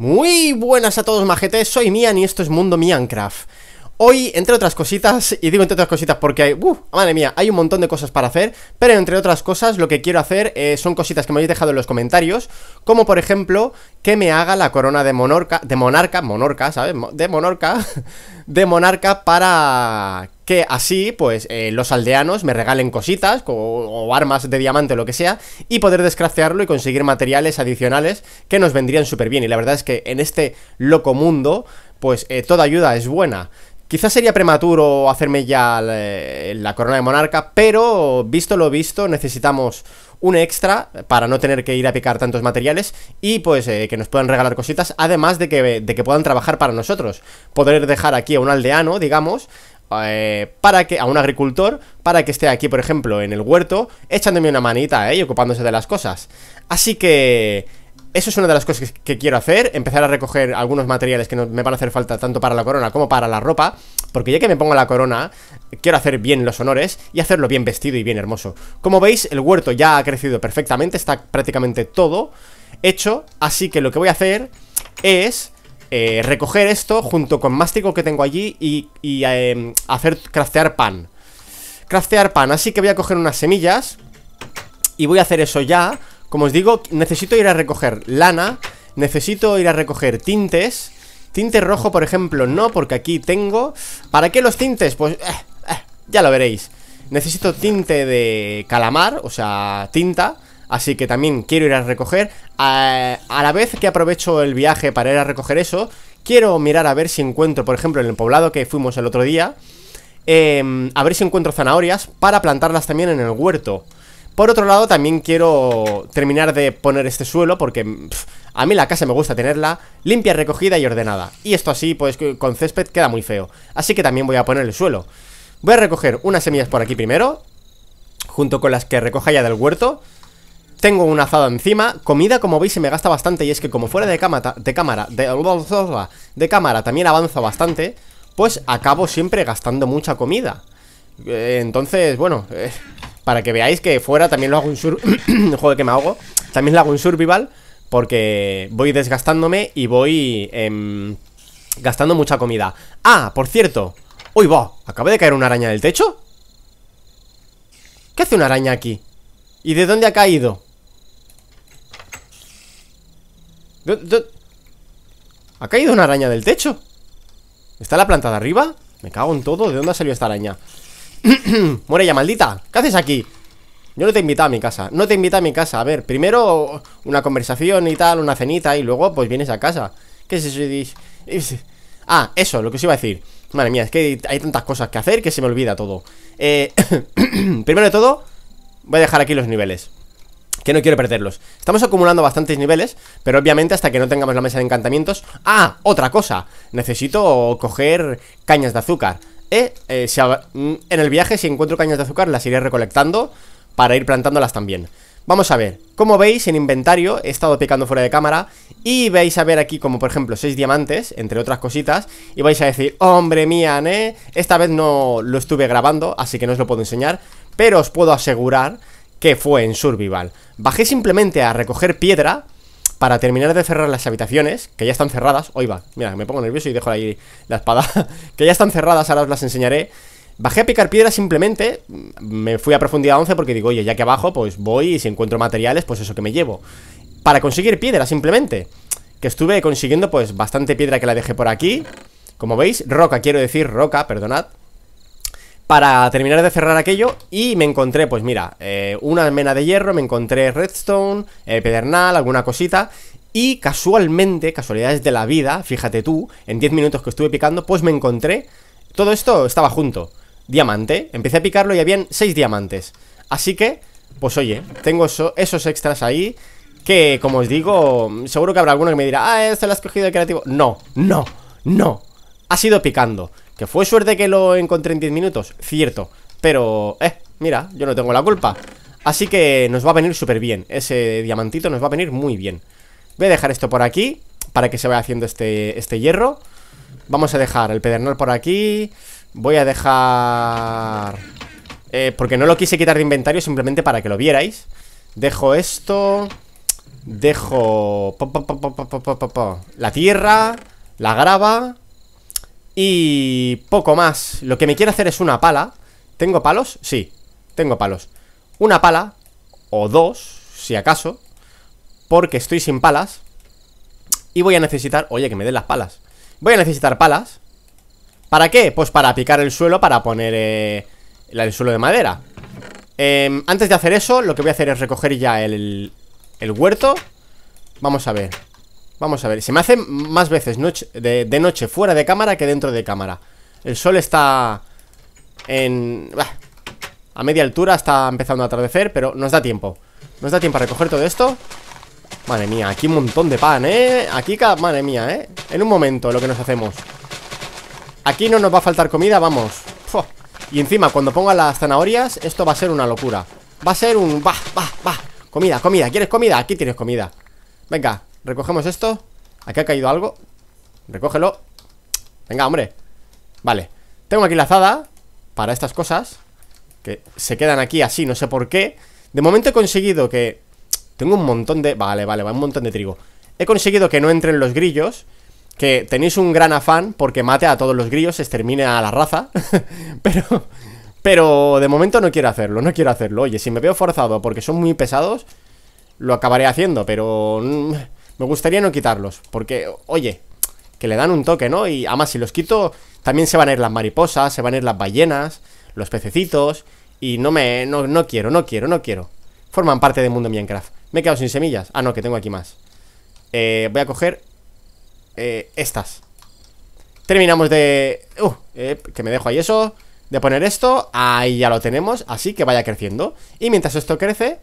Muy buenas a todos majetes, soy Mian y esto es Mundo Miancraft Hoy, entre otras cositas, y digo entre otras cositas porque hay, ¡Uf! ¡uh! madre mía, hay un montón de cosas para hacer Pero entre otras cosas, lo que quiero hacer eh, son cositas que me habéis dejado en los comentarios Como por ejemplo, que me haga la corona de monarca, de monarca, monarca, ¿sabes? De monarca, de monarca para que así, pues, eh, los aldeanos me regalen cositas o, armas de diamante o lo que sea, y poder descraftearlo y conseguir materiales adicionales que nos vendrían súper bien. Y la verdad es que en este loco mundo, pues, eh, toda ayuda es buena. Quizás sería prematuro hacerme ya eh, la, corona de monarca, pero visto lo visto, necesitamos un extra para no tener que ir a picar tantos materiales y pues que nos puedan regalar cositas, además de que, de que puedan trabajar para nosotros. Poder dejar aquí a un aldeano, digamos, eh, para que, a un agricultor, para que esté aquí, por ejemplo, en el huerto, echándome una manita, ¿eh? Y ocupándose de las cosas. Así que... Eso es una de las cosas que, quiero hacer, empezar a recoger algunos materiales que me van a hacer falta tanto para la corona como para la ropa, porque ya que me pongo la corona, quiero hacer bien los honores y hacerlo bien vestido y bien hermoso. Como veis, el huerto ya ha crecido perfectamente, está prácticamente todo hecho, así que lo que voy a hacer es eh, recoger esto junto con mástico que tengo allí y, eh, hacer craftear pan. Craftear pan, así que voy a coger unas semillas y voy a hacer eso ya. Como os digo, necesito ir a recoger lana, necesito ir a recoger tintes. Tinte rojo, por ejemplo, no, porque aquí tengo... ¿Para qué los tintes? Pues eh, eh ya lo veréis. Necesito tinte de calamar, o sea, tinta. Así que también quiero ir a recoger a, la vez que aprovecho el viaje para ir a recoger eso Quiero mirar a ver si encuentro, por ejemplo, en el poblado que fuimos el otro día em, A ver si encuentro zanahorias para plantarlas también en el huerto por otro lado, también quiero terminar de poner este suelo porque a mí la casa me gusta tenerla limpia, recogida y ordenada. Y esto así, pues con césped queda muy feo. Así que también voy a poner el suelo. Voy a recoger unas semillas por aquí primero, junto con las que recoja ya del huerto. Tengo un azado encima, comida como veis se me gasta bastante y es que como fuera de, cámara, de cámara, de, de cámara también avanza bastante, pues acabo siempre gastando mucha comida. Eh, entonces, bueno, eh, para que veáis que fuera también lo hago un survival que me hago, También lo hago un survival porque voy desgastándome y voy em, gastando mucha comida. Ah, por cierto. Uy, va, acaba de caer una araña del techo. ¿Qué hace una araña aquí? ¿Y de dónde ha caído? ha caído una araña del techo? ¿Está la planta de arriba? Me cago en todo, ¿de dónde ha salido esta araña? Muere ya, maldita ¿Qué haces aquí? Yo no te he invitado a mi casa No te invitado a mi casa A ver, primero una conversación y tal Una cenita Y luego pues vienes a casa ¿Qué es eso? Ah, eso, lo que os iba a decir Madre mía, es que hay tantas cosas que hacer Que se me olvida todo eh, Primero de todo Voy a dejar aquí los niveles que no quiero perderlos. Estamos acumulando bastantes niveles, pero obviamente hasta que no tengamos la mesa de encantamientos... ¡Ah! Otra cosa, necesito coger cañas de azúcar. Eh, eh mm, en el viaje si encuentro cañas de azúcar las iré recolectando para ir plantándolas también. Vamos a ver, como veis en inventario he estado picando fuera de cámara y vais a ver aquí como por ejemplo seis diamantes, entre otras cositas, y vais a decir, hombre mía, ¿eh? Esta vez no lo estuve grabando, así que no os lo puedo enseñar, pero os puedo asegurar que fue en Survival. Bajé simplemente a recoger piedra para terminar de cerrar las habitaciones, que ya están cerradas. Hoy va, mira, me pongo nervioso y dejo ahí la espada, que ya están cerradas, ahora os las enseñaré. Bajé a picar piedra simplemente, mm, me fui a profundidad 11 porque digo, oye, ya que abajo, pues voy y si encuentro materiales, pues eso que me llevo. Para conseguir piedra simplemente, que estuve consiguiendo pues bastante piedra que la dejé por aquí. Como veis, roca, quiero decir roca, perdonad para terminar de cerrar aquello y me encontré, pues mira, eh, una mena de hierro, me encontré redstone, eh, pedernal, alguna cosita y casualmente, casualidades de la vida, fíjate tú, en 10 minutos que estuve picando, pues me encontré, todo esto estaba junto, diamante, empecé a picarlo y habían 6 diamantes, así que, pues oye, tengo esos extras ahí que, como os digo, seguro que habrá alguno que me dirá, ah, esto lo has cogido de creativo, no, no, no, ha sido picando que fue suerte que lo encontré en 10 minutos Cierto, pero, eh, mira, yo no tengo la culpa Así que nos va a venir súper bien Ese diamantito nos va a venir muy bien Voy a dejar esto por aquí Para que se vaya haciendo este, este hierro Vamos a dejar el pedernal por aquí Voy a dejar... porque no lo quise quitar de inventario Simplemente para que lo vierais Dejo esto Dejo... la tierra La grava y poco más Lo que me quiero hacer es una pala ¿Tengo palos? Sí, tengo palos Una pala, o dos, si acaso Porque estoy sin palas Y voy a necesitar... Oye, que me den las palas Voy a necesitar palas ¿Para qué? Pues para picar el suelo Para poner eh, el suelo de madera em, Antes de hacer eso Lo que voy a hacer es recoger ya el, el huerto Vamos a ver Vamos a ver, se me hace más veces noche, de, noche fuera de cámara que dentro de cámara El sol está en... a media altura, está empezando a atardecer, pero nos da tiempo Nos da tiempo a recoger todo esto Madre mía, aquí un montón de pan, ¿eh? Aquí, madre mía, ¿eh? En un momento lo que nos hacemos Aquí no nos va a faltar comida, vamos Y encima, cuando ponga las zanahorias Esto va a ser una locura Va a ser un... Bah, bah, bah Comida, comida, ¿quieres comida? Aquí tienes comida Venga, Recogemos esto Aquí ha caído algo Recógelo Venga, hombre Vale Tengo aquí la azada Para estas cosas Que se quedan aquí así, no sé por qué De momento he conseguido que Tengo un montón de... Vale, vale, va un montón de trigo He conseguido que no entren los grillos Que tenéis un gran afán Porque mate a todos los grillos Extermine a la raza Pero... Pero de momento no quiero hacerlo, no quiero hacerlo Oye, si me veo forzado porque son muy pesados Lo acabaré haciendo, pero... Mm, me gustaría no quitarlos, porque, oye, que le dan un toque, ¿no? Y además, si los quito, también se van a ir las mariposas, se van a ir las ballenas, los pececitos, y no me. No, quiero, no quiero, no quiero. Forman parte del mundo Minecraft. Me he quedado sin semillas. Ah, no, que tengo aquí más. Eh, voy a coger eh, estas. Terminamos de. Uh, eh, que me dejo ahí eso. De poner esto. Ahí ya lo tenemos. Así que vaya creciendo. Y mientras esto crece,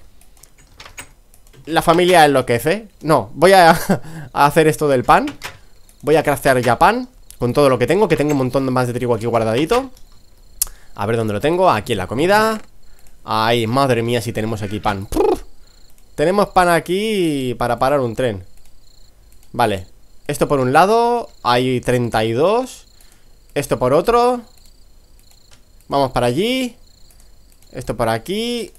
la familia enloquece No, voy a, hacer esto del pan Voy a craftear ya pan Con todo lo que tengo, que tengo un montón más de trigo aquí guardadito A ver dónde lo tengo Aquí en la comida Ay, madre mía, si tenemos aquí pan Tenemos pan aquí para parar un tren Vale Esto por un lado Hay 32 Esto por otro Vamos para allí Esto por aquí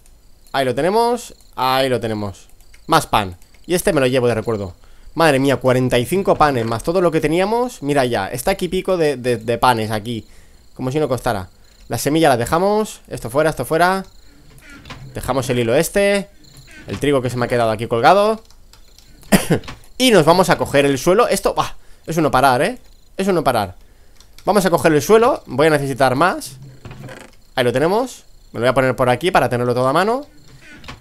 Ahí lo tenemos Ahí lo tenemos más pan. Y este me lo llevo de recuerdo. Madre mía, 45 panes más todo lo que teníamos. Mira ya, está aquí pico de, panes aquí. Como si no costara. La semillas la dejamos. Esto fuera, esto fuera. Dejamos el hilo este. El trigo que se me ha quedado aquí colgado. y nos vamos a coger el suelo. Esto, va. Es uno parar, ¿eh? Eso no parar. Vamos a coger el suelo. Voy a necesitar más. Ahí lo tenemos. Me lo voy a poner por aquí para tenerlo todo a mano.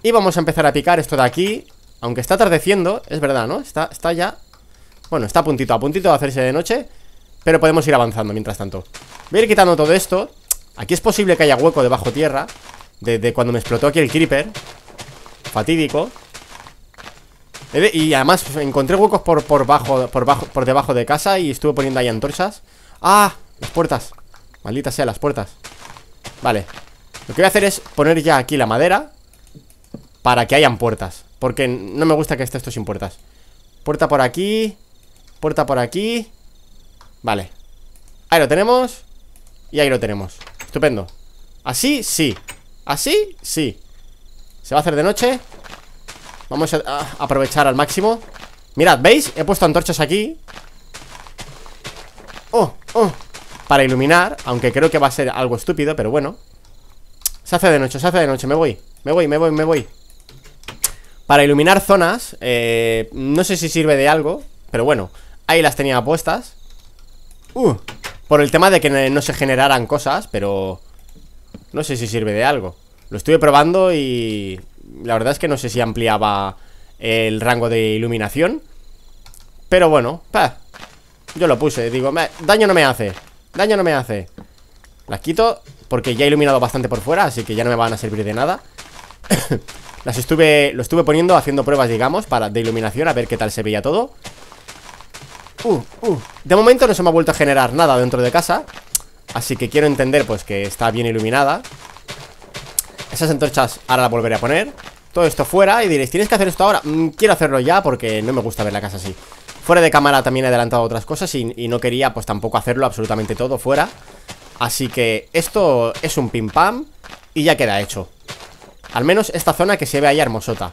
Y vamos a empezar a picar esto de aquí aunque está atardeciendo, es verdad, ¿no? Está, está ya... Bueno, está puntito, a puntito de hacerse de noche Pero podemos ir avanzando mientras tanto Voy a ir quitando todo esto Aquí es posible que haya hueco debajo tierra Desde de cuando me explotó aquí el creeper Fatídico y además encontré huecos por, por, bajo, por, bajo, por debajo de casa Y estuve poniendo ahí antorchas ¡Ah! Las puertas malditas sea, las puertas Vale Lo que voy a hacer es poner ya aquí la madera Para que hayan puertas porque no me gusta que esté esto sin puertas Puerta por aquí Puerta por aquí Vale Ahí lo tenemos Y ahí lo tenemos Estupendo Así, sí Así, sí Se va a hacer de noche Vamos a, aprovechar al máximo Mirad, ¿veis? He puesto antorchas aquí Oh, oh Para iluminar Aunque creo que va a ser algo estúpido Pero bueno Se hace de noche, se hace de noche Me voy, me voy, me voy, me voy para iluminar zonas eh, No sé si sirve de algo Pero bueno, ahí las tenía puestas Uh, por el tema de que no se generaran cosas Pero no sé si sirve de algo Lo estuve probando y La verdad es que no sé si ampliaba El rango de iluminación Pero bueno, Yo lo puse, digo, daño no me hace Daño no me hace Las quito porque ya he iluminado bastante por fuera Así que ya no me van a servir de nada Las estuve, lo estuve poniendo haciendo pruebas, digamos, para, de iluminación A ver qué tal se veía todo uh, uh. De momento no se me ha vuelto a generar nada dentro de casa Así que quiero entender, pues, que está bien iluminada Esas antorchas ahora las volveré a poner Todo esto fuera Y diréis, ¿tienes que hacer esto ahora? Mm, quiero hacerlo ya porque no me gusta ver la casa así Fuera de cámara también he adelantado otras cosas y, y no quería, pues, tampoco hacerlo absolutamente todo fuera Así que esto es un pim pam Y ya queda hecho al menos esta zona que se ve ahí hermosota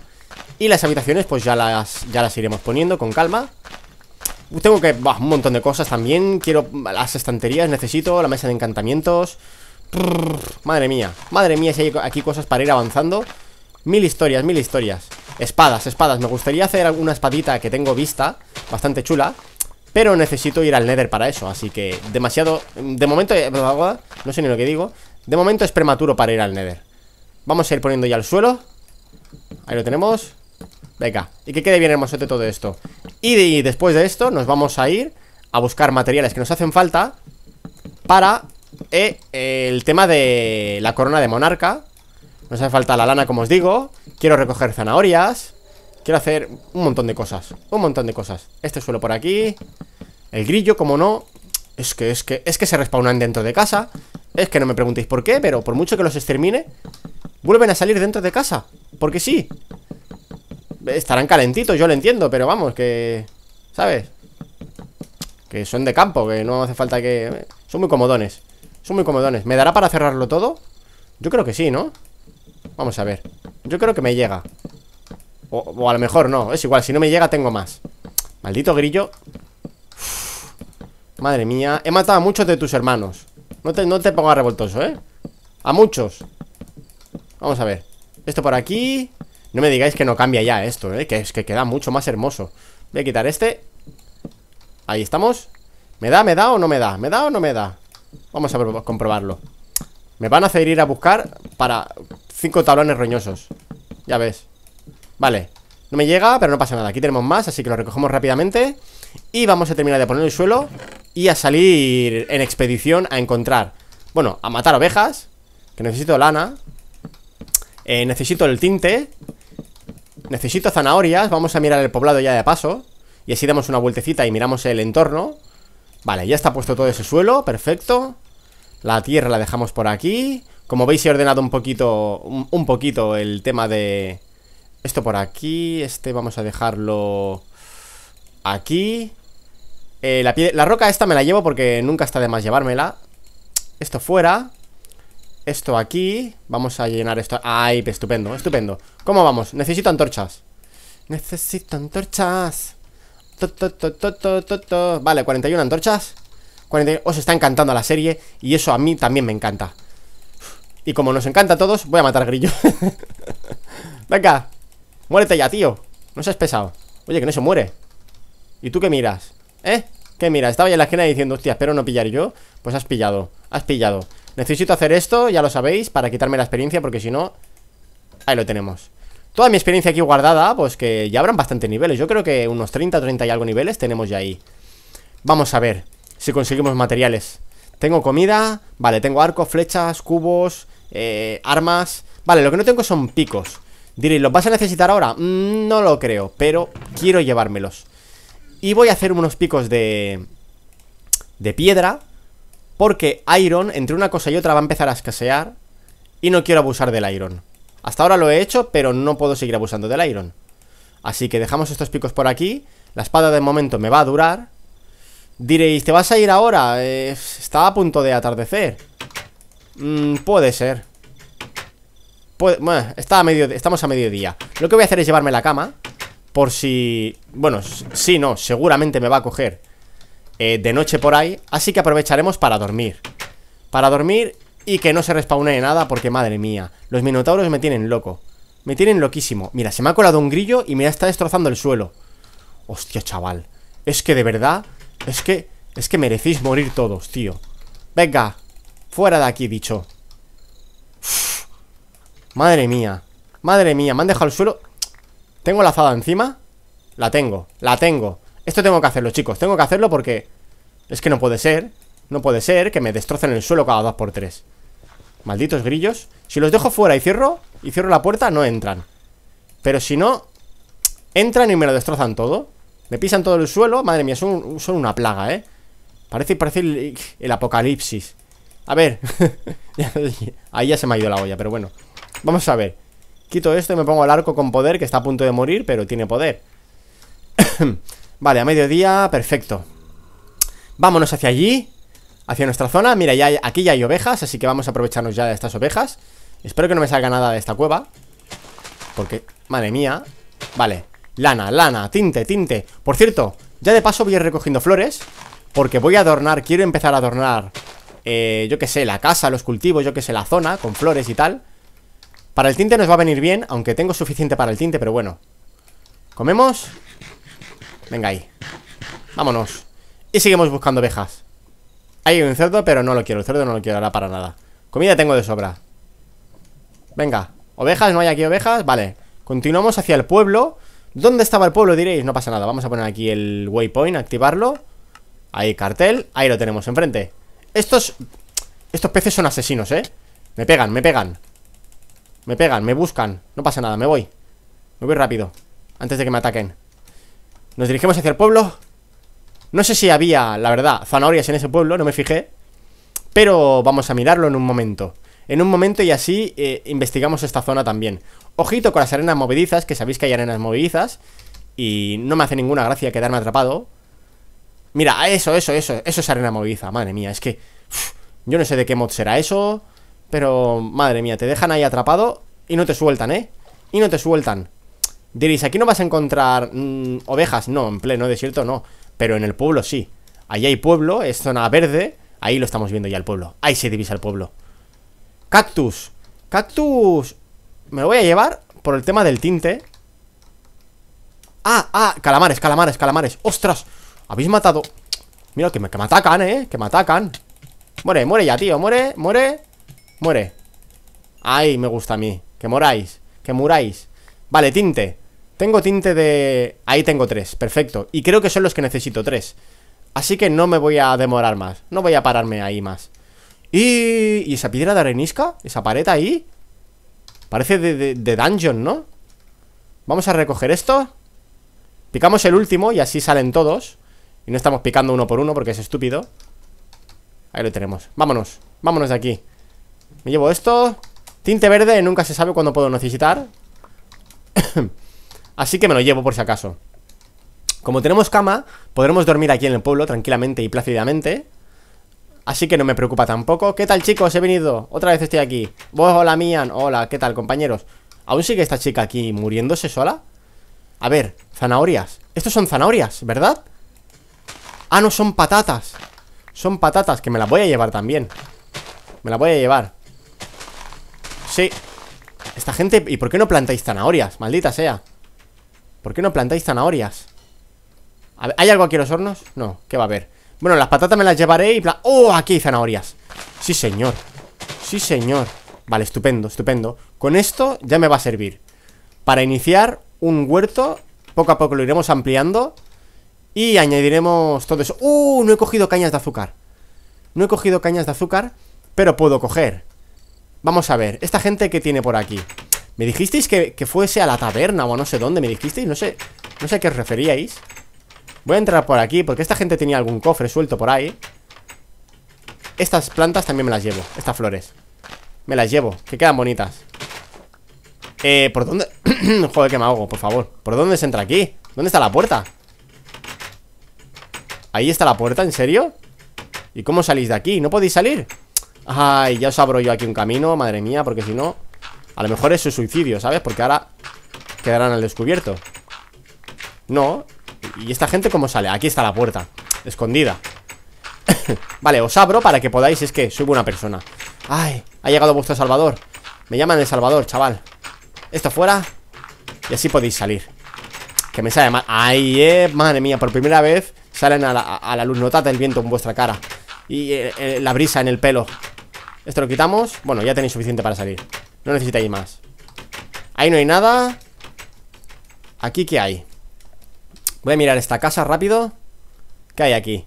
Y las habitaciones pues ya las, ya las iremos poniendo con calma Tengo que... un montón de cosas también Quiero las estanterías, necesito la mesa de encantamientos Madre mía, madre mía si hay aquí cosas para ir avanzando Mil historias, mil historias Espadas, espadas Me gustaría hacer alguna espadita que tengo vista Bastante chula pero necesito ir al Nether para eso, así que demasiado... De momento... Eh, no sé ni lo que digo. De momento es prematuro para ir al Nether. Vamos a ir poniendo ya el suelo Ahí lo tenemos Venga, y que quede bien hermoso de todo esto Y después de esto nos vamos a ir A buscar materiales que nos hacen falta Para eh, el tema de la corona de monarca Nos hace falta la lana como os digo Quiero recoger zanahorias Quiero hacer un montón de cosas Un montón de cosas Este suelo por aquí El grillo, como no Es que, es que, es que se respawnan dentro de casa Es que no me preguntéis por qué Pero por mucho que los extermine Vuelven a salir dentro de casa Porque sí Estarán calentitos, yo lo entiendo Pero vamos, que... ¿Sabes? Que son de campo Que no hace falta que... Eh, son muy comodones Son muy comodones ¿Me dará para cerrarlo todo? Yo creo que sí, ¿no? Vamos a ver Yo creo que me llega o, a lo mejor no Es igual, si no me llega tengo más Maldito grillo Madre mía He matado a muchos de tus hermanos No te, no te pongas revoltoso, ¿eh? A muchos Vamos a ver Esto por aquí No me digáis que no cambia ya esto, ¿eh? Que es que queda mucho más hermoso Voy a quitar este Ahí estamos ¿Me da, me da o no me da? ¿Me da o no me da? Vamos a comprobarlo Me van a hacer ir a buscar para cinco tablones roñosos Ya ves Vale, no me llega, pero no pasa nada Aquí tenemos más, así que lo recogemos rápidamente Y vamos a terminar de poner el suelo Y a salir en expedición a encontrar Bueno, a matar ovejas Que necesito lana eh, necesito el tinte Necesito zanahorias Vamos a mirar el poblado ya de paso Y así damos una vueltecita y miramos el entorno Vale, ya está puesto todo ese suelo Perfecto La tierra la dejamos por aquí Como veis he ordenado un poquito Un, poquito el tema de... Esto por aquí Este vamos a dejarlo... Aquí eh, la, la roca esta me la llevo porque nunca está de más llevármela Esto fuera esto aquí Vamos a llenar esto Ay, estupendo, estupendo ¿Cómo vamos? Necesito antorchas Necesito antorchas Vale, 41 antorchas Os está encantando la serie Y eso a mí también me encanta Y como nos encanta a todos Voy a matar grillo Venga, muérete ya, tío No seas pesado Oye, que no se muere ¿Y tú qué miras? ¿Eh? ¿Qué miras? Estaba ya en la esquina diciendo Hostia, espero no pillar yo Pues has pillado Has pillado Necesito hacer esto, ya lo sabéis, para quitarme la experiencia Porque si no, ahí lo tenemos Toda mi experiencia aquí guardada, pues que ya habrán bastantes niveles Yo creo que unos 30, 30 y algo niveles tenemos ya ahí Vamos a ver si conseguimos materiales Tengo comida, vale, tengo arcos, flechas, cubos, eh, armas Vale, lo que no tengo son picos Diréis, ¿los vas a necesitar ahora? Mm, no lo creo, pero quiero llevármelos Y voy a hacer unos picos de... De piedra porque Iron, entre una cosa y otra, va a empezar a escasear Y no quiero abusar del Iron Hasta ahora lo he hecho, pero no puedo seguir abusando del Iron Así que dejamos estos picos por aquí La espada de momento me va a durar Diréis, ¿te vas a ir ahora? Eh, está a punto de atardecer Mmm... Puede ser bueno, está a medio estamos a mediodía Lo que voy a hacer es llevarme la cama Por si... Bueno, sí, no, seguramente me va a coger eh, de noche por ahí Así que aprovecharemos para dormir Para dormir y que no se respawnee nada Porque madre mía, los minotauros me tienen loco Me tienen loquísimo Mira, se me ha colado un grillo y me está destrozando el suelo Hostia, chaval Es que de verdad, es que Es que merecéis morir todos, tío Venga, fuera de aquí, bicho Madre mía Madre mía, me han dejado el suelo ¿Tengo la azada encima? La tengo, la tengo esto tengo que hacerlo, chicos Tengo que hacerlo porque es que no puede ser No puede ser que me destrocen el suelo cada dos por tres Malditos grillos Si los dejo fuera y cierro Y cierro la puerta, no entran Pero si no, entran y me lo destrozan todo Me pisan todo el suelo Madre mía, son, son una plaga, eh Parece, parece el, apocalipsis A ver Ahí ya se me ha ido la olla, pero bueno Vamos a ver Quito esto y me pongo el arco con poder Que está a punto de morir, pero tiene poder Vale, a mediodía, perfecto Vámonos hacia allí Hacia nuestra zona, mira, ya aquí ya hay ovejas Así que vamos a aprovecharnos ya de estas ovejas Espero que no me salga nada de esta cueva Porque, madre mía Vale, lana, lana, tinte, tinte Por cierto, ya de paso voy a ir recogiendo flores Porque voy a adornar, quiero empezar a adornar eh, Yo qué sé, la casa, los cultivos, yo que sé, la zona Con flores y tal Para el tinte nos va a venir bien Aunque tengo suficiente para el tinte, pero bueno Comemos Venga ahí Vámonos Y seguimos buscando ovejas Hay un cerdo, pero no lo quiero El cerdo no lo quiero ahora para nada Comida tengo de sobra Venga Ovejas, no hay aquí ovejas Vale Continuamos hacia el pueblo ¿Dónde estaba el pueblo? Diréis No pasa nada Vamos a poner aquí el waypoint Activarlo Ahí cartel Ahí lo tenemos enfrente Estos... Estos peces son asesinos, ¿eh? Me pegan, me pegan Me pegan, me buscan No pasa nada, me voy Me voy rápido Antes de que me ataquen nos dirigimos hacia el pueblo No sé si había, la verdad, zanahorias en ese pueblo No me fijé Pero vamos a mirarlo en un momento En un momento y así eh, investigamos esta zona también Ojito con las arenas movidizas Que sabéis que hay arenas movidizas Y no me hace ninguna gracia quedarme atrapado Mira, eso, eso, eso Eso es arena movediza, madre mía Es que yo no sé de qué mod será eso Pero, madre mía, te dejan ahí atrapado Y no te sueltan, ¿eh? Y no te sueltan Diréis, aquí no vas a encontrar mm, ovejas. No, en pleno desierto no. Pero en el pueblo sí. Allí hay pueblo, es zona verde. Ahí lo estamos viendo ya el pueblo. Ahí se divisa el pueblo. Cactus. Cactus. Me lo voy a llevar por el tema del tinte. Ah, ah, calamares, calamares, calamares. ¡Ostras! Habéis matado. Mira, que me, atacan, eh. Que me atacan. Muere, muere ya, tío. Muere, muere, muere. Ay, me gusta a mí. Que moráis. Que muráis. Vale, tinte. Tengo tinte de... Ahí tengo tres, perfecto Y creo que son los que necesito, tres Así que no me voy a demorar más No voy a pararme ahí más Y, ¿Y esa piedra de arenisca, esa pared ahí Parece de, de, de dungeon, ¿no? Vamos a recoger esto Picamos el último y así salen todos Y no estamos picando uno por uno porque es estúpido Ahí lo tenemos Vámonos, vámonos de aquí Me llevo esto Tinte verde, nunca se sabe cuándo puedo necesitar Así que me lo llevo por si acaso Como tenemos cama, podremos dormir aquí en el pueblo tranquilamente y plácidamente Así que no me preocupa tampoco ¿Qué tal chicos? He venido, otra vez estoy aquí Vos, hola Mian, hola, ¿qué tal compañeros? ¿Aún sigue esta chica aquí muriéndose sola? A ver, zanahorias Estos son zanahorias, ¿verdad? Ah, no, son patatas Son patatas, que me las voy a llevar también Me las voy a llevar Sí Esta gente, ¿y por qué no plantáis zanahorias? Maldita sea ¿Por qué no plantáis zanahorias? ¿Hay algo aquí en los hornos? No, ¿qué va a haber? Bueno, las patatas me las llevaré y... ¡Oh! Aquí hay zanahorias Sí, señor Sí, señor Vale, estupendo, estupendo Con esto ya me va a servir Para iniciar un huerto Poco a poco lo iremos ampliando Y añadiremos todo eso ¡Uh! No he cogido cañas de azúcar No he cogido cañas de azúcar Pero puedo coger Vamos a ver, ¿esta gente que tiene por aquí? Me dijisteis que, fuese a la taberna o a no sé dónde. Me dijisteis, no sé. No sé a qué os referíais. Voy a entrar por aquí porque esta gente tenía algún cofre suelto por ahí. Estas plantas también me las llevo. Estas flores. Me las llevo, que quedan bonitas. Eh, ¿por dónde? Joder, que me ahogo, por favor. ¿Por dónde se entra aquí? ¿Dónde está la puerta? Ahí está la puerta, ¿en serio? ¿Y cómo salís de aquí? ¿No podéis salir? Ay, ya os abro yo aquí un camino, madre mía, porque si no... A lo mejor es su suicidio, ¿sabes? Porque ahora quedarán al descubierto No ¿Y esta gente cómo sale? Aquí está la puerta Escondida Vale, os abro para que podáis Es que soy buena persona Ay, ha llegado vuestro salvador Me llaman el salvador, chaval Esto fuera Y así podéis salir Que me sale mal Ay, eh, madre mía Por primera vez salen a la, luz Notad el viento en vuestra cara Y eh, eh, la brisa en el pelo Esto lo quitamos Bueno, ya tenéis suficiente para salir no necesitáis más Ahí no hay nada Aquí, ¿qué hay? Voy a mirar esta casa rápido ¿Qué hay aquí?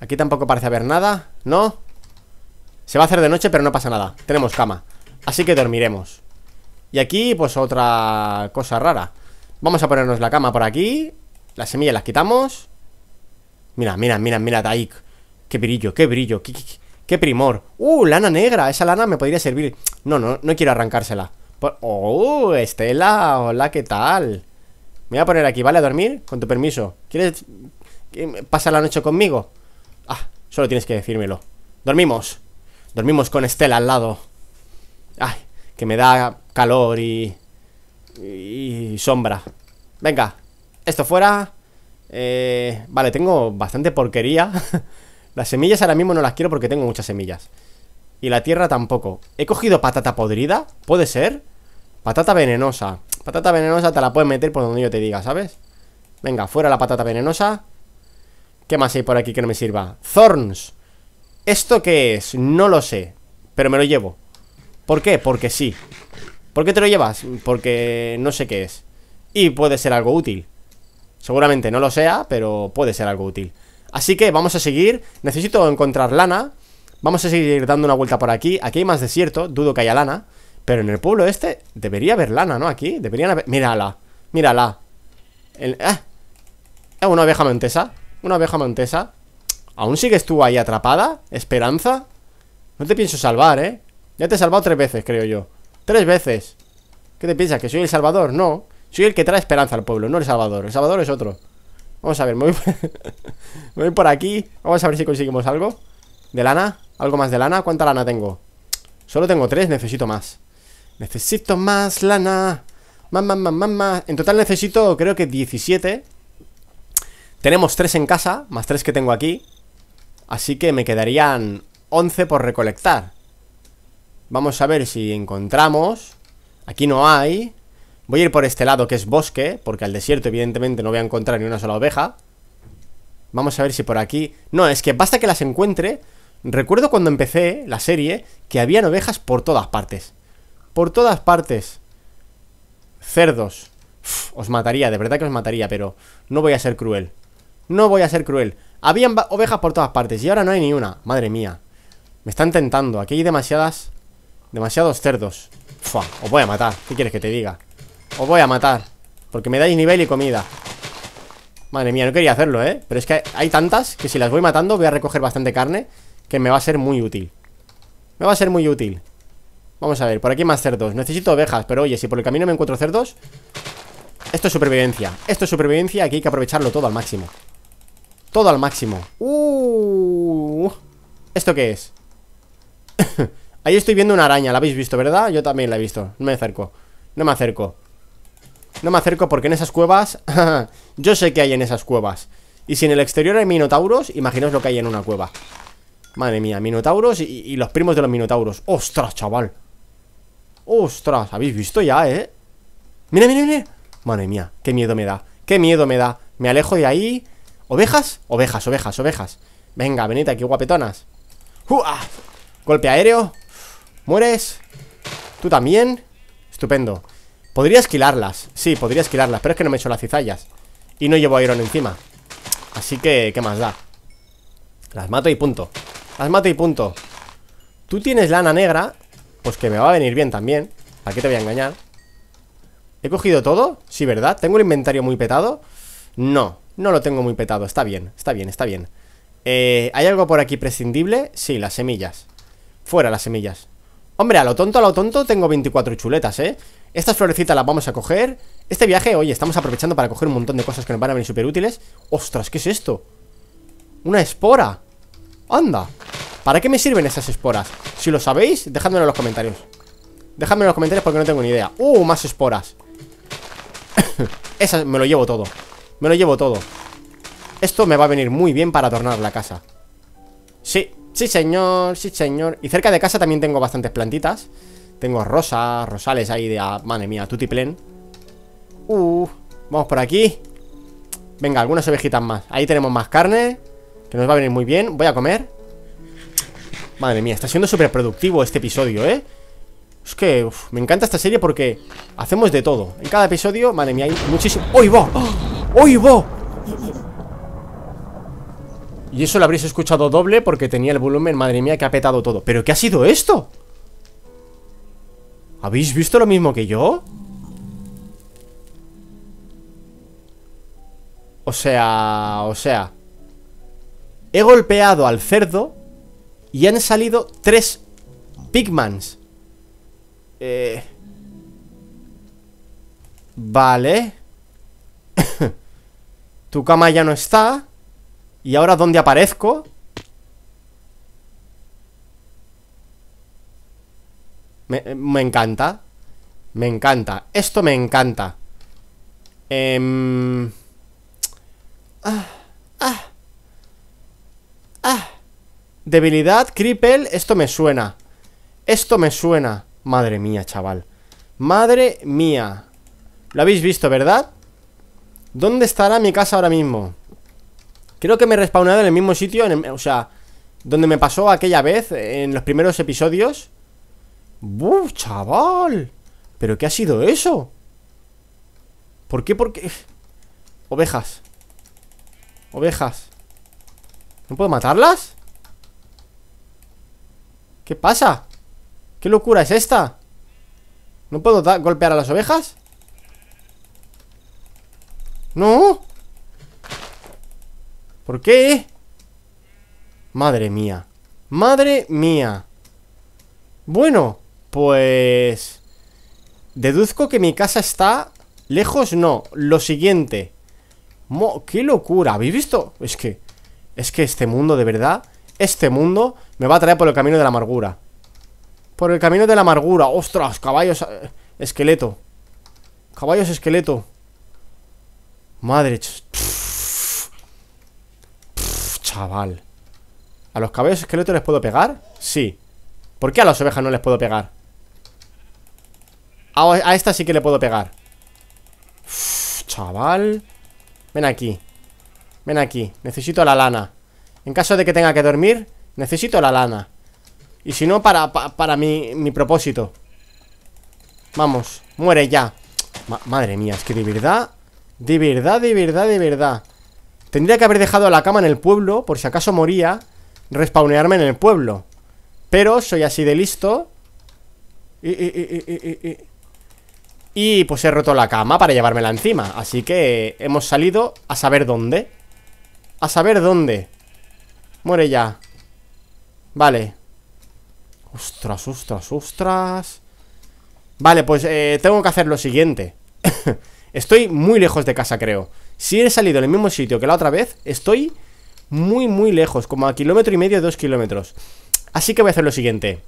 Aquí tampoco parece haber nada ¿No? Se va a hacer de noche, pero no pasa nada Tenemos cama Así que dormiremos Y aquí, pues otra cosa rara Vamos a ponernos la cama por aquí Las semillas las quitamos Mira, mira, mira, mira, Taik Qué brillo, qué brillo ¡Qué primor! ¡Uh, lana negra! Esa lana me podría servir. No, no, no quiero arrancársela. ¡Oh, Estela! Hola, ¿qué tal? Me voy a poner aquí, ¿vale? A dormir, con tu permiso. ¿Quieres pasar la noche conmigo? Ah, solo tienes que decírmelo. Dormimos. Dormimos con Estela al lado. Ay, que me da calor y... Y sombra. Venga, esto fuera. Eh, vale, tengo bastante porquería. Las semillas ahora mismo no las quiero porque tengo muchas semillas. Y la tierra tampoco. ¿He cogido patata podrida? ¿Puede ser? Patata venenosa. Patata venenosa te la puedes meter por donde yo te diga, ¿sabes? Venga, fuera la patata venenosa. ¿Qué más hay por aquí que no me sirva? Thorns. ¿Esto qué es? No lo sé. Pero me lo llevo. ¿Por qué? Porque sí. ¿Por qué te lo llevas? Porque no sé qué es. Y puede ser algo útil. Seguramente no lo sea, pero puede ser algo útil. Así que vamos a seguir. Necesito encontrar lana. Vamos a seguir dando una vuelta por aquí. Aquí hay más desierto. Dudo que haya lana. Pero en el pueblo este debería haber lana, ¿no? Aquí deberían haber... Mírala. Mírala. Es ah. Ah, una abeja montesa. Una abeja montesa. ¿Aún sigues tú ahí atrapada? ¿Esperanza? No te pienso salvar, ¿eh? Ya te he salvado tres veces, creo yo. Tres veces. ¿Qué te piensas? ¿Que soy el salvador? No. Soy el que trae esperanza al pueblo, no el salvador. El salvador es otro. Vamos a ver, me voy, por... aquí Vamos a ver si conseguimos algo ¿De lana? ¿Algo más de lana? ¿Cuánta lana tengo? Solo tengo tres, necesito más Necesito más lana Más, más, más, más, más En total necesito, creo que 17 Tenemos tres en casa Más tres que tengo aquí Así que me quedarían 11 por recolectar Vamos a ver si encontramos Aquí no hay Voy a ir por este lado que es bosque Porque al desierto evidentemente no voy a encontrar ni una sola oveja Vamos a ver si por aquí... No, es que basta que las encuentre Recuerdo cuando empecé la serie Que habían ovejas por todas partes Por todas partes Cerdos Os mataría, de verdad que os mataría Pero no voy a ser cruel No voy a ser cruel Habían ovejas por todas partes y ahora no hay ni una Madre mía Me están tentando, aquí hay demasiadas Demasiados cerdos os voy a matar, ¿qué quieres que te diga? Os voy a matar Porque me dais nivel y comida Madre mía, no quería hacerlo, ¿eh? Pero es que hay tantas que si las voy matando voy a recoger bastante carne Que me va a ser muy útil Me va a ser muy útil Vamos a ver, por aquí más cerdos Necesito ovejas, pero oye, si por el camino me encuentro cerdos Esto es supervivencia Esto es supervivencia, aquí hay que aprovecharlo todo al máximo Todo al máximo uh. ¿Esto qué es? Ahí estoy viendo una araña, la habéis visto, ¿verdad? Yo también la he visto, no me acerco No me acerco no me acerco porque en esas cuevas... yo sé que hay en esas cuevas. Y si en el exterior hay minotauros, imaginaos lo que hay en una cueva. Madre mía, minotauros y, los primos de los minotauros. ¡Ostras, chaval! ¡Ostras! Habéis visto ya, ¿eh? ¡Mira, mira, mira! Madre mía, qué miedo me da. ¡Qué miedo me da! Me alejo de ahí. ¿Ovejas? Ovejas, ovejas, ovejas. Venga, venid aquí, guapetonas. Golpe aéreo. Mueres. Tú también. Estupendo. Podría esquilarlas, sí, podría esquilarlas Pero es que no me he las cizallas Y no llevo Iron encima Así que, ¿qué más da? Las mato y punto Las mato y punto Tú tienes lana negra Pues que me va a venir bien también ¿Para qué te voy a engañar? ¿He cogido todo? Sí, ¿verdad? ¿Tengo el inventario muy petado? No, no lo tengo muy petado Está bien, está bien, está bien eh, ¿Hay algo por aquí prescindible? Sí, las semillas Fuera las semillas Hombre, a lo tonto, a lo tonto Tengo 24 chuletas, ¿eh? Estas florecitas las vamos a coger Este viaje, oye, estamos aprovechando para coger un montón de cosas que nos van a venir súper útiles ¡Ostras! ¿Qué es esto? ¡Una espora! ¡Anda! ¿Para qué me sirven esas esporas? Si lo sabéis, dejadmelo en los comentarios Dejadmelo en los comentarios porque no tengo ni idea ¡Uh! Más esporas Esas me lo llevo todo Me lo llevo todo Esto me va a venir muy bien para adornar la casa Sí, sí señor, sí señor Y cerca de casa también tengo bastantes plantitas tengo rosas, rosales ahí de... Ah, madre mía, tutiplén Uh, vamos por aquí Venga, algunas ovejitas más Ahí tenemos más carne Que nos va a venir muy bien Voy a comer Madre mía, está siendo súper productivo este episodio, ¿eh? Es que me encanta esta serie porque hacemos de todo. En cada episodio, madre mía, hay muchísimo. ¡Oh, va! Y eso lo habréis escuchado doble porque tenía el volumen, madre mía, que ha petado todo. ¿Pero qué ha sido esto? ¿Habéis visto lo mismo que yo? O sea, o sea He golpeado al cerdo Y han salido tres Pigmans Eh Vale Tu cama ya no está ¿Y ahora dónde aparezco? Me, encanta. Me encanta. Esto me encanta. Em, ah, ah, ah. Debilidad, cripple. Esto me suena. Esto me suena. Madre mía, chaval. Madre mía. Lo habéis visto, ¿verdad? ¿Dónde estará mi casa ahora mismo? Creo que me he respawnado en el mismo sitio, o sea, donde me pasó aquella vez, en los primeros episodios. ¡Buf, chaval! ¿Pero qué ha sido eso? ¿Por qué? ¿Por qué? Ovejas Ovejas ¿No puedo matarlas? ¿Qué pasa? ¿Qué locura es esta? ¿No puedo golpear a las ovejas? ¡No! ¿Por qué? Madre mía Madre mía Bueno pues... Deduzco que mi casa está... Lejos no, lo siguiente ¡Qué locura! ¿Habéis visto? Es que... Es que este mundo, de verdad Este mundo me va a traer por el camino de la amargura Por el camino de la amargura ¡Ostras! Caballos... Eh, esqueleto Caballos esqueleto Madre... chaval ¿A los caballos esqueleto les puedo pegar? Sí ¿Por qué a las ovejas no les puedo pegar? A, esta sí que le puedo pegar Chaval Ven aquí Ven aquí, necesito la lana En caso de que tenga que dormir, necesito la lana Y si no, para, para, mi, propósito Vamos, muere ya Madre mía, es que de verdad De verdad, de verdad, de verdad Tendría que haber dejado la cama en el pueblo Por si acaso moría Respawnearme en el pueblo Pero soy así de listo y, y, y, y pues he roto la cama para llevármela encima Así que hemos salido a saber dónde A saber dónde Muere ya Vale Ostras, ostras, ostras Vale, pues eh, tengo que hacer lo siguiente Estoy muy lejos de casa, creo Si he salido en el mismo sitio que la otra vez Estoy muy, muy lejos Como a kilómetro y medio, dos kilómetros Así que voy a hacer lo siguiente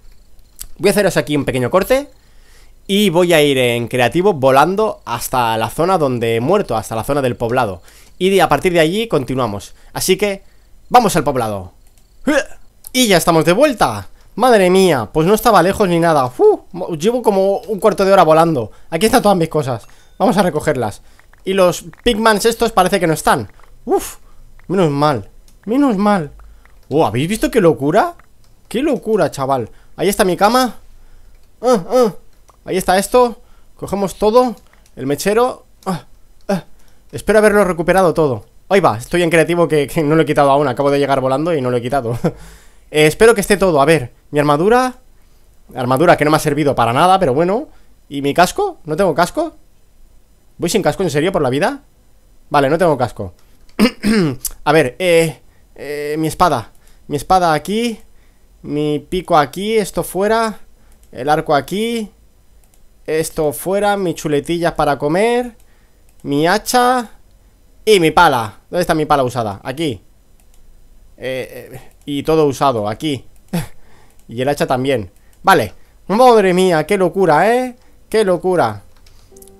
Voy a haceros aquí un pequeño corte y voy a ir en creativo volando hasta la zona donde he muerto, hasta la zona del poblado. Y a partir de allí continuamos. Así que, ¡vamos al poblado! ¡Y ya estamos de vuelta! ¡Madre mía! Pues no estaba lejos ni nada. llevo como un cuarto de hora volando. Aquí están todas mis cosas. Vamos a recogerlas. Y los pigmans estos parece que no están. ¡Uf! Menos mal. Menos mal. ¡Oh! ¿Habéis visto qué locura? ¡Qué locura, chaval! Ahí está mi cama. ¡Ah, ah! Ahí está esto. Cogemos todo. El mechero. Ah, ah. Espero haberlo recuperado todo. Ahí va, estoy en creativo que, no lo he quitado aún. Acabo de llegar volando y no lo he quitado. Eh, espero que esté todo. A ver, mi armadura. Armadura que no me ha servido para nada, pero bueno. ¿Y mi casco? ¿No tengo casco? ¿Voy sin casco en serio por la vida? Vale, no tengo casco. a ver, eh, eh, mi espada. Mi espada aquí. Mi pico aquí. Esto fuera. El arco aquí. Esto fuera, mis chuletillas para comer Mi hacha Y mi pala ¿Dónde está mi pala usada? Aquí eh, eh, Y todo usado, aquí Y el hacha también Vale, madre mía, qué locura, ¿eh? Qué locura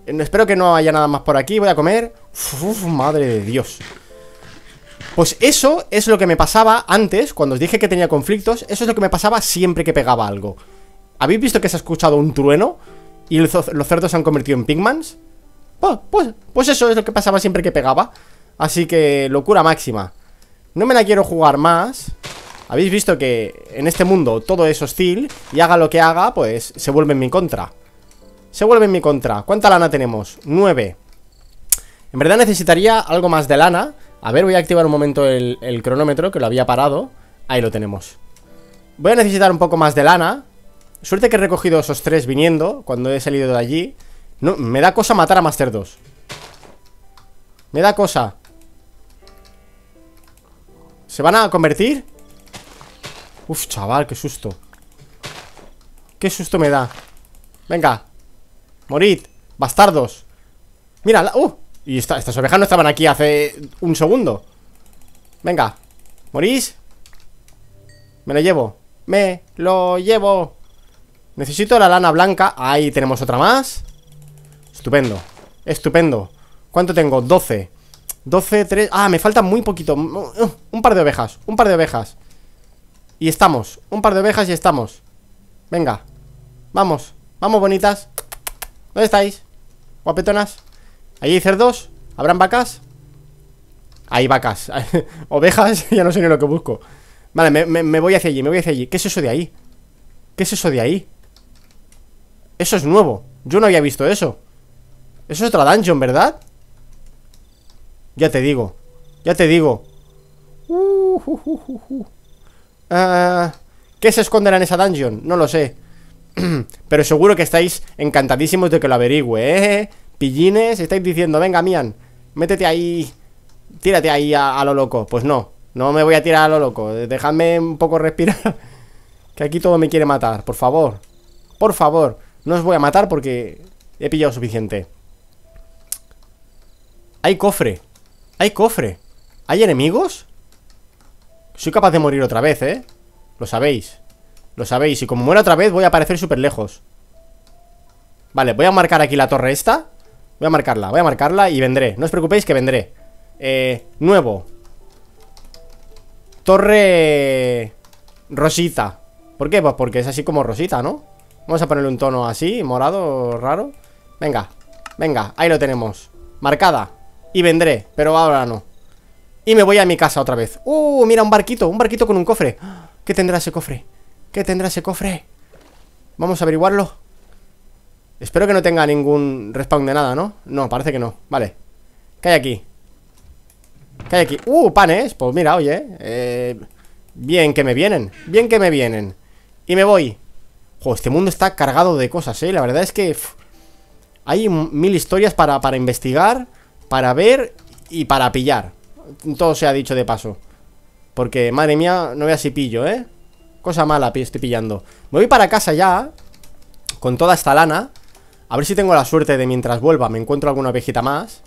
eh, Espero que no haya nada más por aquí Voy a comer madre de Dios pues eso es lo que me pasaba antes, cuando os dije que tenía conflictos, eso es lo que me pasaba siempre que pegaba algo. ¿Habéis visto que se ha escuchado un trueno? y los, cerdos se han convertido en pigmans. Pues, pues, pues, eso es lo que pasaba siempre que pegaba. Así que locura máxima. No me la quiero jugar más. Habéis visto que en este mundo todo es hostil y haga lo que haga, pues se vuelve en mi contra. Se vuelve en mi contra. ¿Cuánta lana tenemos? Nueve En verdad necesitaría algo más de lana. A ver, voy a activar un momento el cronómetro que lo había parado. Ahí lo tenemos. Voy a necesitar un poco más de lana Suerte que he recogido esos tres viniendo Cuando he salido de allí no, Me da cosa matar a Master 2 Me da cosa ¿Se van a convertir? Uf, chaval, qué susto Qué susto me da Venga Morid, bastardos Mira, uh Y estas ovejas no estaban aquí hace un segundo Venga ¿Morís? Me lo llevo Me lo llevo Necesito la lana blanca Ahí tenemos otra más Estupendo, estupendo ¿Cuánto tengo? 12 12, 3... Ah, me falta muy poquito Un par de ovejas, un par de ovejas Y estamos, un par de ovejas y estamos Venga Vamos, vamos bonitas ¿Dónde estáis? Guapetonas Allí hay cerdos, ¿habrán vacas? Hay vacas Ovejas, ya no sé ni lo que busco Vale, me, me voy hacia allí, me voy hacia allí ¿Qué es eso de ahí? ¿Qué es eso de ahí? Eso es nuevo Yo no había visto eso Eso es otra dungeon, ¿verdad? Ya te digo Ya te digo uh, ah, ¿Qué se esconderá en esa dungeon? No lo sé Pero seguro que estáis encantadísimos de que lo averigüe, ¿eh? Pillines, estáis diciendo Venga, Mian, métete ahí Tírate ahí a, a lo loco Pues no, no me voy a tirar a lo loco Dejadme un poco respirar Que aquí todo me quiere matar, por favor Por favor no os voy a matar porque he pillado suficiente Hay cofre Hay cofre ¿Hay enemigos? Soy capaz de morir otra vez, ¿eh? Lo sabéis Lo sabéis Y como muero otra vez voy a aparecer súper lejos Vale, voy a marcar aquí la torre esta Voy a marcarla, voy a marcarla y vendré No os preocupéis que vendré eh, Nuevo Torre... Rosita ¿Por qué? Pues porque es así como Rosita, ¿no? Vamos a ponerle un tono así, morado, raro Venga, venga, ahí lo tenemos Marcada, y vendré, pero ahora no Y me voy a mi casa otra vez ¡Uh! Mira, un barquito, un barquito con un cofre ¿Qué tendrá ese cofre? ¿Qué tendrá ese cofre? Vamos a averiguarlo Espero que no tenga ningún respawn de nada, ¿no? No, parece que no, vale ¿Qué hay aquí? ¿Qué hay aquí? ¡Uh! Panes, pues mira, oye eh, Bien que me vienen, bien que me vienen Y me voy este mundo está cargado de cosas, ¿eh? La verdad es que hay mil historias para, investigar, para ver y para pillar. Todo se ha dicho de paso. Porque, madre mía, no veas si pillo, ¿eh? Cosa mala estoy pillando. Me voy para casa ya, con toda esta lana. A ver si tengo la suerte de mientras vuelva me encuentro alguna ovejita más.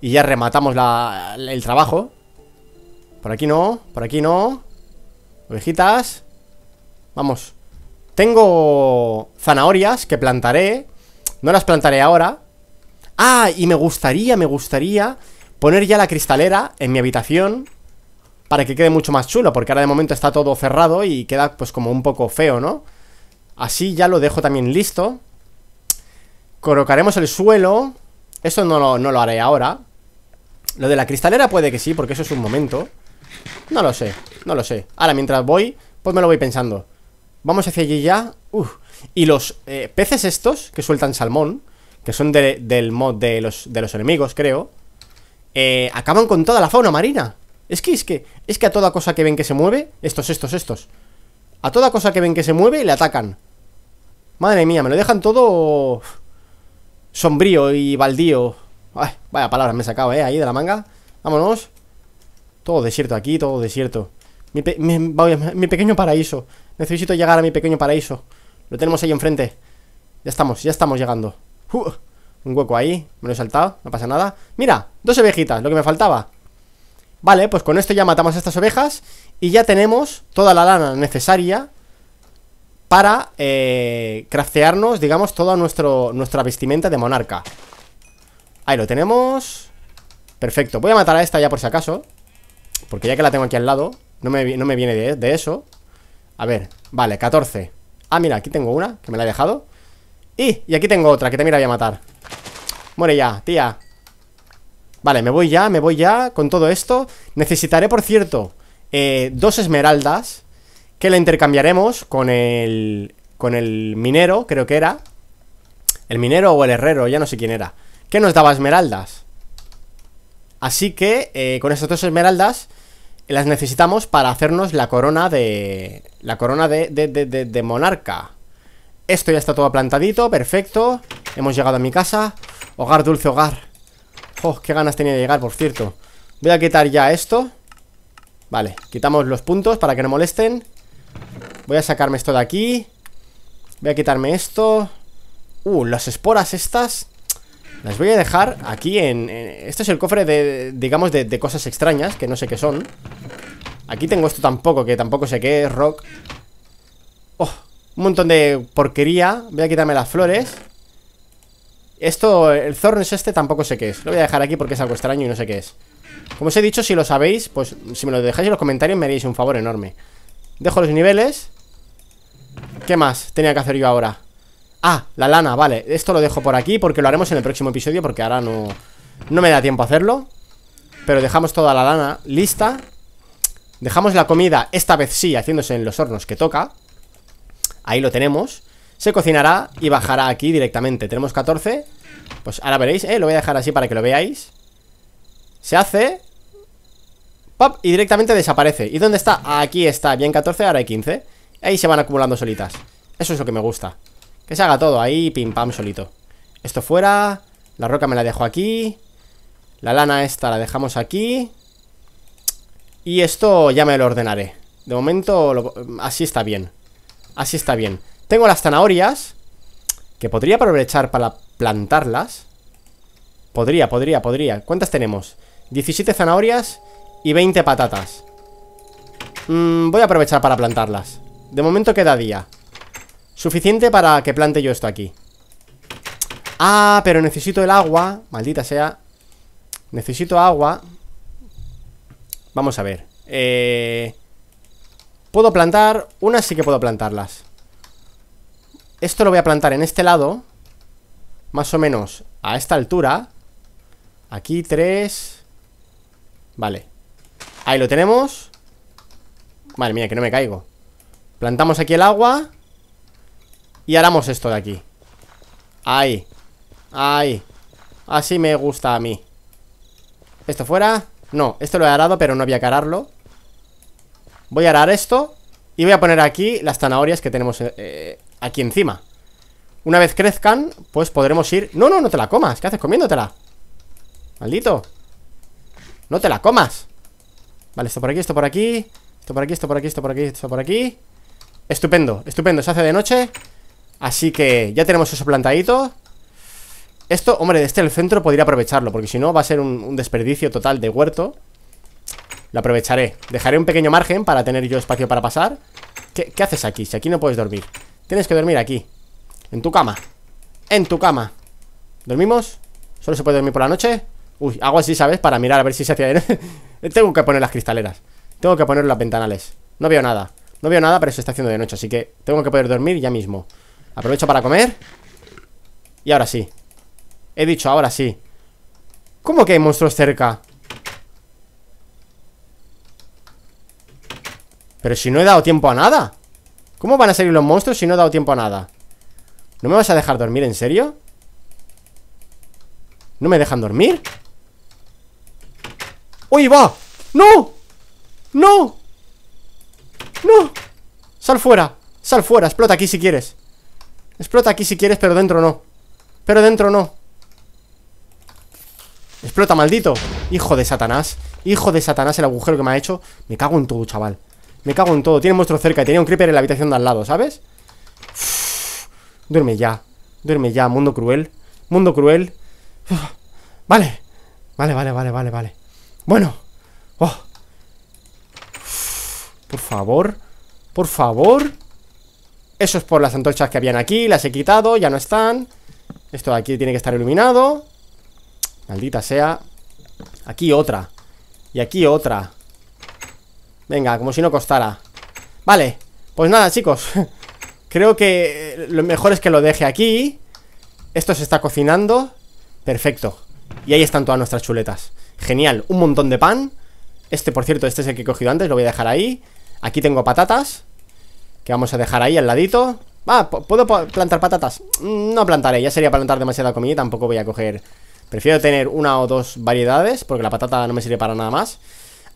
Y ya rematamos la, el trabajo. Por aquí no, por aquí no. Ovejitas. Vamos. Tengo zanahorias que plantaré. No las plantaré ahora. Ah, y me gustaría, me gustaría poner ya la cristalera en mi habitación para que quede mucho más chulo, porque ahora de momento está todo cerrado y queda pues como un poco feo, ¿no? Así ya lo dejo también listo. Colocaremos el suelo. eso no lo, no lo haré ahora. Lo de la cristalera puede que sí, porque eso es un momento. No lo sé, no lo sé. Ahora mientras voy, pues me lo voy pensando. Vamos hacia allí ya. Y los eh, peces estos que sueltan salmón, que son del mod de los, de los enemigos, creo, eh, acaban con toda la fauna marina. Es que, es que, es que a toda cosa que ven que se mueve, estos, estos, estos. A toda cosa que ven que se mueve, le atacan. Madre mía, me lo dejan todo sombrío y baldío. vaya palabra, me he sacado, eh, ahí de la manga. Vámonos. Todo desierto aquí, todo desierto. Mi, pequeño paraíso. Necesito llegar a mi pequeño paraíso. Lo tenemos ahí enfrente. Ya estamos, ya estamos llegando. un hueco ahí. Me lo he saltado, no pasa nada. Mira, dos ovejitas, lo que me faltaba. Vale, pues con esto ya matamos a estas ovejas y ya tenemos toda la lana necesaria para eh, craftearnos, digamos, toda nuestro, nuestra vestimenta de monarca. Ahí lo tenemos. Perfecto. Voy a matar a esta ya por si acaso. Porque ya que la tengo aquí al lado, no me, viene de, eso A ver, vale, 14 Ah, mira, aquí tengo una, que me la he dejado Y, y aquí tengo otra, que también la voy a matar Muere ya, tía Vale, me voy ya, me voy ya Con todo esto, necesitaré, por cierto eh, Dos esmeraldas Que la intercambiaremos con el Con el minero, creo que era El minero o el herrero Ya no sé quién era, que nos daba esmeraldas Así que, eh, con esas dos esmeraldas las necesitamos para hacernos la corona de... La corona de, de, de, de, monarca. Esto ya está todo plantadito, perfecto. Hemos llegado a mi casa. Hogar, dulce hogar. Oh, qué ganas tenía de llegar, por cierto. Voy a quitar ya esto. Vale, quitamos los puntos para que no molesten. Voy a sacarme esto de aquí. Voy a quitarme esto. Uh, las esporas estas las voy a dejar aquí en... este es el cofre de, digamos, de, cosas extrañas Que no sé qué son Aquí tengo esto tampoco, que tampoco sé qué es Rock Oh, un montón de porquería Voy a quitarme las flores Esto, el es este tampoco sé qué es Lo voy a dejar aquí porque es algo extraño y no sé qué es Como os he dicho, si lo sabéis Pues si me lo dejáis en los comentarios me haréis un favor enorme Dejo los niveles ¿Qué más tenía que hacer yo ahora? Ah, la lana, vale Esto lo dejo por aquí porque lo haremos en el próximo episodio Porque ahora no, no me da tiempo a hacerlo Pero dejamos toda la lana lista Dejamos la comida, esta vez sí, haciéndose en los hornos que toca Ahí lo tenemos Se cocinará y bajará aquí directamente Tenemos 14 Pues ahora veréis, eh, lo voy a dejar así para que lo veáis Se hace ¡Pop! Y directamente desaparece ¿Y dónde está? Aquí está, bien 14, ahora hay 15 Ahí se van acumulando solitas Eso es lo que me gusta que se haga todo ahí, pim pam, solito Esto fuera La roca me la dejo aquí La lana esta la dejamos aquí Y esto ya me lo ordenaré De momento, así está bien Así está bien Tengo las zanahorias Que podría aprovechar para plantarlas Podría, podría, podría ¿Cuántas tenemos? 17 zanahorias y 20 patatas mm, Voy a aprovechar para plantarlas De momento queda día Suficiente para que plante yo esto aquí Ah, pero necesito el agua Maldita sea Necesito agua Vamos a ver eh... Puedo plantar Unas sí que puedo plantarlas Esto lo voy a plantar en este lado Más o menos a esta altura Aquí tres Vale Ahí lo tenemos Vale, mira, que no me caigo Plantamos aquí el agua y haramos esto de aquí Ahí Ahí Así me gusta a mí Esto fuera No, esto lo he arado pero no había que ararlo Voy a arar esto Y voy a poner aquí las zanahorias que tenemos eh, eh, aquí encima Una vez crezcan, pues podremos ir No, no, no te la comas, ¿qué haces comiéndotela? Maldito No te la comas Vale, esto por aquí, esto por aquí Esto por aquí, esto por aquí, esto por aquí, esto por aquí Estupendo, estupendo, se hace de noche Así que ya tenemos eso plantadito Esto, hombre, este el centro podría aprovecharlo Porque si no va a ser un, desperdicio total de huerto Lo aprovecharé Dejaré un pequeño margen para tener yo espacio para pasar ¿Qué, haces aquí? Si aquí no puedes dormir Tienes que dormir aquí En tu cama En tu cama ¿Dormimos? ¿Solo se puede dormir por la noche? Uy, hago así, ¿sabes? Para mirar a ver si se hacía... Tengo que poner las cristaleras Tengo que poner las ventanales No veo nada No veo nada, pero se está haciendo de noche Así que tengo que poder dormir ya mismo Aprovecho para comer Y ahora sí He dicho, ahora sí ¿Cómo que hay monstruos cerca? Pero si no he dado tiempo a nada ¿Cómo van a salir los monstruos si no he dado tiempo a nada? ¿No me vas a dejar dormir, en serio? ¿No me dejan dormir? ¡Uy, va! ¡No! ¡No! ¡No! ¡Sal fuera! ¡Sal fuera! ¡Explota aquí si quieres! Explota aquí si quieres, pero dentro no Pero dentro no Explota, maldito Hijo de Satanás Hijo de Satanás el agujero que me ha hecho Me cago en todo, chaval Me cago en todo Tiene monstruo cerca Y tenía un creeper en la habitación de al lado, ¿sabes? duerme ya Duerme ya, mundo cruel Mundo cruel Vale Vale, vale, vale, vale, vale Bueno oh. Por favor Por favor eso es por las antorchas que habían aquí Las he quitado, ya no están Esto de aquí tiene que estar iluminado Maldita sea Aquí otra Y aquí otra Venga, como si no costara Vale, pues nada chicos Creo que eh, lo mejor es que lo deje aquí Esto se está cocinando Perfecto Y ahí están todas nuestras chuletas Genial, un montón de pan Este, por cierto, este es el que he cogido antes Lo voy a dejar ahí Aquí tengo patatas que vamos a dejar ahí al ladito Ah, ¿puedo plantar patatas? Mm, no plantaré, ya sería plantar demasiada comida y tampoco voy a coger Prefiero tener una o dos variedades Porque la patata no me sirve para nada más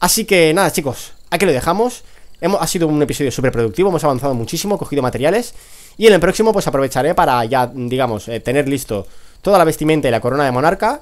Así que nada chicos, aquí lo dejamos Hemos, ha sido un episodio súper productivo, hemos avanzado muchísimo, cogido materiales Y en el próximo pues aprovecharé para ya, digamos, eh, tener listo toda la vestimenta y la corona de monarca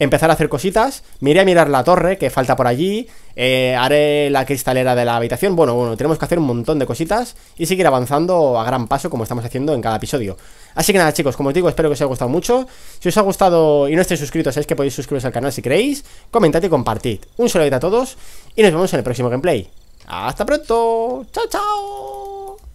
empezar a hacer cositas. Me a mirar la torre que falta por allí. Eh, haré la cristalera de la habitación. Bueno, bueno, tenemos que hacer un montón de cositas y seguir avanzando a gran paso como estamos haciendo en cada episodio. Así que nada, chicos, como os digo, espero que os haya gustado mucho. Si os ha gustado y no estáis suscritos, sabéis que podéis suscribiros al canal si queréis. Comentad y compartid. Un saludo a todos y nos vemos en el próximo gameplay. ¡Hasta pronto! ¡Chao, chao!